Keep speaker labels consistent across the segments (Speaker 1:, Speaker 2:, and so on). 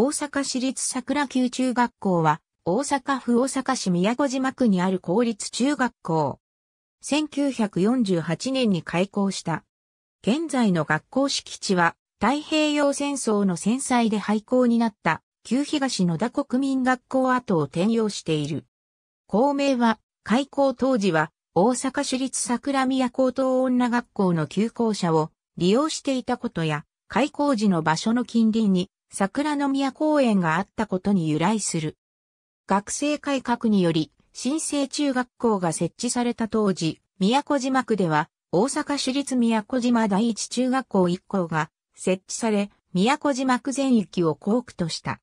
Speaker 1: 大阪市立桜級中学校は、大阪府大阪市宮古島区にある公立中学校。1948年に開校した。現在の学校敷地は、太平洋戦争の戦災で廃校になった、旧東野田国民学校跡を転用している。校名は、開校当時は、大阪市立桜宮高等女学校の旧校舎を利用していたことや、開校時の場所の近隣に桜の宮公園があったことに由来する。学生改革により、新生中学校が設置された当時、宮古島区では、大阪市立宮古島第一中学校1校が設置され、宮古島区全域を校区とした。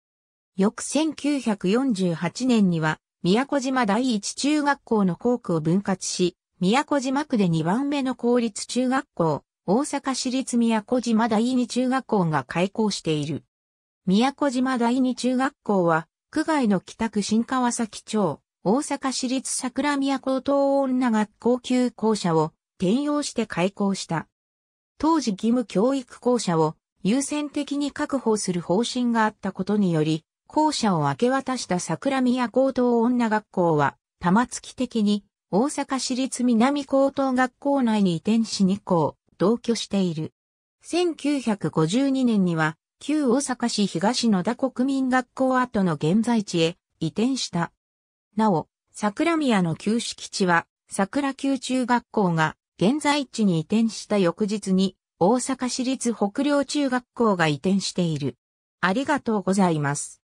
Speaker 1: 翌1948年には、宮古島第一中学校の校区を分割し、宮古島区で2番目の公立中学校、大阪市立宮古島第二中学校が開校している。宮古島第二中学校は、区外の北区新川崎町、大阪市立桜宮高等女学校級校舎を転用して開校した。当時義務教育校舎を優先的に確保する方針があったことにより、校舎を明け渡した桜宮高等女学校は、玉突的に大阪市立南高等学校内に移転し2校、同居している。1952年には旧大阪市東野田国民学校跡の現在地へ移転した。なお、桜宮の旧敷地は、桜旧中学校が現在地に移転した翌日に、大阪市立北陵中学校が移転している。ありがとうございます。